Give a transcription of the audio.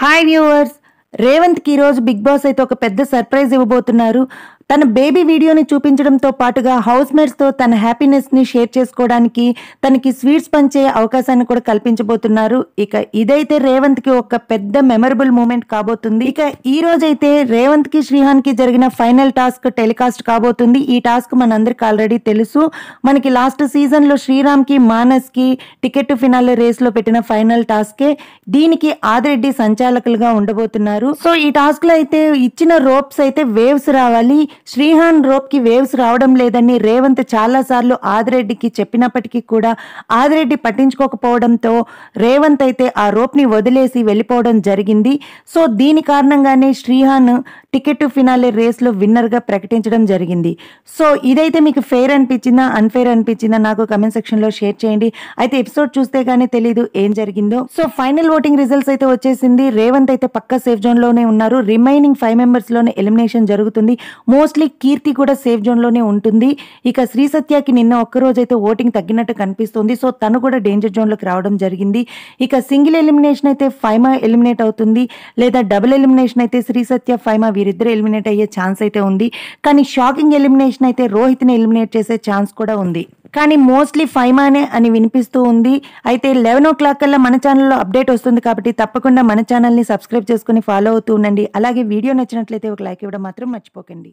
hi viewers రేవంత్కి ఈరోజు big boss అయితే ఒక పెద్ద సర్ప్రైజ్ ఇవ్వబోతున్నారు తన బేబీ వీడియోని చూపించడంతో పాటుగా హౌస్ మేట్స్తో తన హ్యాపీనెస్ని షేర్ చేసుకోవడానికి తనకి స్వీట్స్ పంచే అవకాశాన్ని కూడా కల్పించబోతున్నారు ఇక ఇదైతే రేవంత్కి ఒక పెద్ద మెమరబుల్ మూమెంట్ కాబోతుంది ఇక ఈ రోజైతే రేవంత్కి శ్రీహాన్కి జరిగిన ఫైనల్ టాస్క్ టెలికాస్ట్ కాబోతుంది ఈ టాస్క్ మనందరికి ఆల్రెడీ తెలుసు మనకి లాస్ట్ సీజన్లో శ్రీరామ్కి మానస్కి టికెట్ ఫినాల్ రేస్లో పెట్టిన ఫైనల్ టాస్కే దీనికి ఆదిరెడ్డి సంచాలకులుగా ఉండబోతున్నారు సో ఈ టాస్క్లో అయితే ఇచ్చిన రోప్స్ అయితే వేవ్స్ రావాలి శ్రీహాన్ రోప్కి వేవ్స్ రావడం లేదని రేవంత్ చాలాసార్లు ఆదిరెడ్డికి చెప్పినప్పటికీ కూడా ఆదిరెడ్డి పట్టించుకోకపోవడంతో రేవంత్ అయితే ఆ రోప్ని వదిలేసి వెళ్ళిపోవడం జరిగింది సో దీని కారణంగానే శ్రీహాన్ టికెట్ ఫినాలే రేస్లో విన్నర్గా ప్రకటించడం జరిగింది సో ఇదైతే మీకు ఫెయిర్ అనిపించిందా అన్ఫెయిర్ అనిపించిందా నాకు కమెంట్ సెక్షన్లో షేర్ చేయండి అయితే ఎపిసోడ్ చూస్తే కానీ తెలీదు ఏం జరిగిందో సో ఫైనల్ ఓటింగ్ రిజల్ట్స్ అయితే వచ్చేసింది రేవంత్ అయితే పక్క సేఫ్ జోన్లోనే ఉన్నారు రిమైనింగ్ ఫైవ్ మెంబర్స్లోనే ఎలిమినేషన్ జరుగుతుంది మోస్ట్ మోస్ట్లీ కీర్తి కూడా సేఫ్ జోన్లోనే ఉంటుంది ఇక శ్రీ సత్యకి నిన్న ఒక్కరోజైతే ఓటింగ్ తగ్గినట్టు కనిపిస్తుంది సో తను కూడా డేంజర్ జోన్లోకి రావడం జరిగింది ఇక సింగిల్ ఎలిమినేషన్ అయితే ఫైమా ఎలిమినేట్ అవుతుంది లేదా డబుల్ ఎలిమినేషన్ అయితే శ్రీ సత్య ఫైమా వీరిద్దరు ఎలిమినేట్ అయ్యే ఛాన్స్ అయితే ఉంది కానీ షాకింగ్ ఎలిమినేషన్ అయితే రోహిత్ని ఎలిమినేట్ చేసే ఛాన్స్ కూడా ఉంది కానీ మోస్ట్లీ ఫైమానే అని వినిపిస్తూ ఉంది అయితే లెవెన్ ఓ క్లాక్ కల్లా మన ఛానల్లో అప్డేట్ వస్తుంది కాబట్టి తప్పకుండా మన ఛానల్ని సబ్స్క్రైబ్ చేసుకుని ఫాలో అవుతూ ఉండండి అలాగే వీడియో నచ్చినట్లయితే ఒక లైక్ ఇవ్వడం మాత్రం మర్చిపోకండి